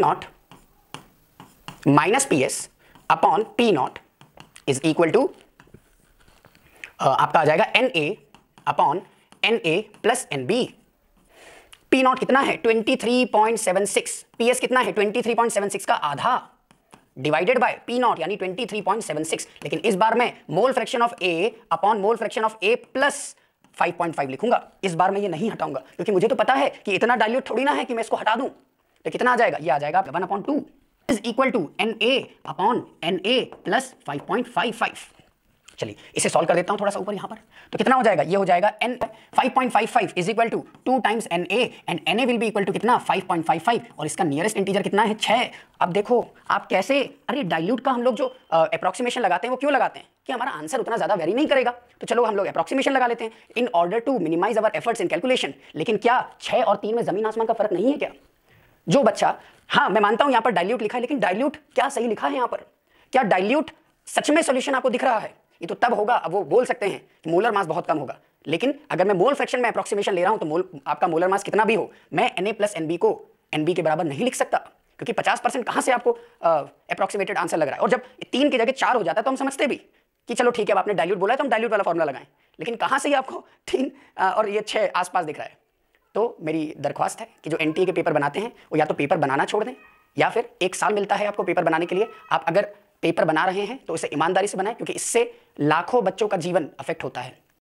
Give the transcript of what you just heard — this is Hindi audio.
not minus P S upon P nought is equal to आपका आ जाएगा N A upon N A plus N B P nought कितना है 23.76 पीएस कितना है 23.76 का आधा डिवाइडेड बाय पी नॉट यानी 23.76 लेकिन इस बार मैं mole fraction of A upon mole fraction of A plus 5.5 लिखूंगा इस बार मैं ये नहीं हटाऊंगा क्योंकि मुझे तो पता है कि इतना डाइल्यूट थोड़ी ना है कि मैं इसको हटा दूं तो कितना आ जाएगा ये आ जाएगा one upon two is equal to N A upon N A plus five point five five चलिए इसे सॉल्व कर देता हूँ थोड़ा सा ऊपर यहाँ पर तो कितना हो जाएगा ये हो जाएगा N five point five five is equal to two times N A and N A will भी इक्वल टू कितना फाइव पॉइंट फाइव फाइव और इसका नियरेस्ट इंटीजर कितना है छः अब देखो आप कैसे अरे डाइल्यूट का हम लोग जो अप्रॉक्सीमेशन लगाते हैं वो क्यों लगाते हैं कि हमारा आंसर उतना ज़्यादा वेरी नहीं करेगा तो चलो हम लोग अप्रॉक्सीमेशन लगा लेते हैं in order to minimize our efforts in calculation लेकिन क्या छः और तीन में जमीन आसमान का फर्क नहीं है क्या जो बच्चा हाँ मैं मानता हूं यहां पर डायल्यूट लिखा है लेकिन डायल्यूट क्या सही लिखा है यहां पर क्या डायल्यूट सच में सोल्यूशन आपको दिख रहा है ये तो तब होगा अब वो बोल सकते हैं कि मोलर मास बहुत कम होगा लेकिन अगर मैं मोल फ्रैक्शन में अप्रोक्सीमेशन ले रहा हूं तो मोल आपका मोलर मास कितना भी हो मैं N A plus N B को एन बी के बराबर नहीं लिख सकता क्योंकि पचास परसेंट कहाँ से आपको अप्रोक्सीमेटेड आंसर लग रहा है और जब तीन की जगह चार हो जाता है तो हम समझते भी कि चलो ठीक है अब आपने डायल्यूट बोला है तो हम डायल्यूट वाला फॉर्मुला लगाएं लेकिन कहाँ से ही आपको तीन और ये छः आसपास दिख रहा है तो मेरी दरख्वास्त है कि जो एन के पेपर बनाते हैं वो या तो पेपर बनाना छोड़ दें या फिर एक साल मिलता है आपको पेपर बनाने के लिए आप अगर पेपर बना रहे हैं तो इसे ईमानदारी से बनाएं क्योंकि इससे लाखों बच्चों का जीवन अफेक्ट होता है